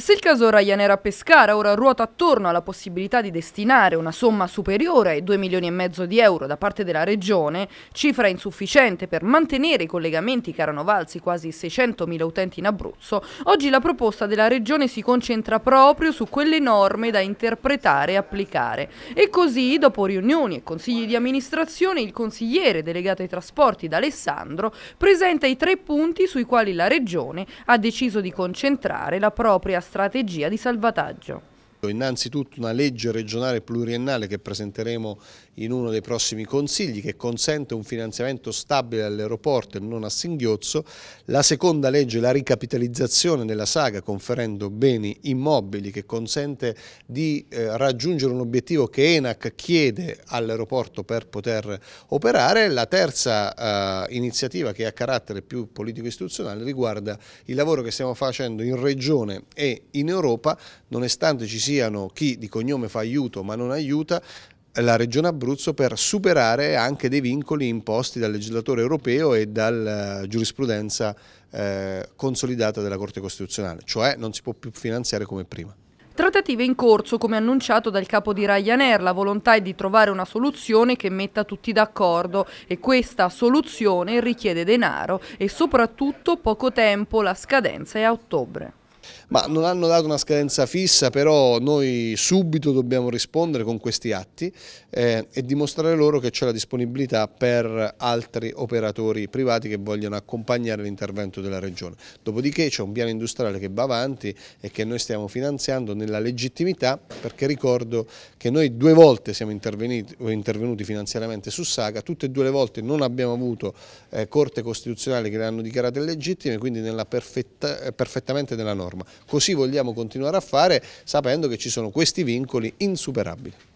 Se il caso Ryan era a Pescara ora ruota attorno alla possibilità di destinare una somma superiore ai 2 milioni e mezzo di euro da parte della regione, cifra insufficiente per mantenere i collegamenti che erano valsi quasi 600 mila utenti in Abruzzo, oggi la proposta della regione si concentra proprio su quelle norme da interpretare e applicare. E così, dopo riunioni e consigli di amministrazione, il consigliere delegato ai trasporti D'Alessandro presenta i tre punti sui quali la regione ha deciso di concentrare la propria strategia strategia di salvataggio. Innanzitutto una legge regionale pluriennale che presenteremo in uno dei prossimi consigli che consente un finanziamento stabile all'aeroporto e non a singhiozzo. La seconda legge è la ricapitalizzazione della saga conferendo beni immobili che consente di eh, raggiungere un obiettivo che ENAC chiede all'aeroporto per poter operare. La terza eh, iniziativa che ha carattere più politico-istituzionale riguarda il lavoro che stiamo facendo in regione e in Europa nonostante ci sia siano chi di cognome fa aiuto ma non aiuta, la Regione Abruzzo per superare anche dei vincoli imposti dal legislatore europeo e dalla eh, giurisprudenza eh, consolidata della Corte Costituzionale, cioè non si può più finanziare come prima. Trattative in corso, come annunciato dal capo di Ryanair, la volontà è di trovare una soluzione che metta tutti d'accordo e questa soluzione richiede denaro e soprattutto poco tempo, la scadenza è a ottobre. Ma non hanno dato una scadenza fissa, però noi subito dobbiamo rispondere con questi atti eh, e dimostrare loro che c'è la disponibilità per altri operatori privati che vogliono accompagnare l'intervento della Regione. Dopodiché c'è un piano industriale che va avanti e che noi stiamo finanziando nella legittimità, perché ricordo che noi due volte siamo intervenuti, finanziariamente su Saga, tutte e due le volte non abbiamo avuto eh, corte costituzionali che le hanno dichiarate legittime, quindi nella perfetta, eh, perfettamente nella norma norma. Così vogliamo continuare a fare sapendo che ci sono questi vincoli insuperabili.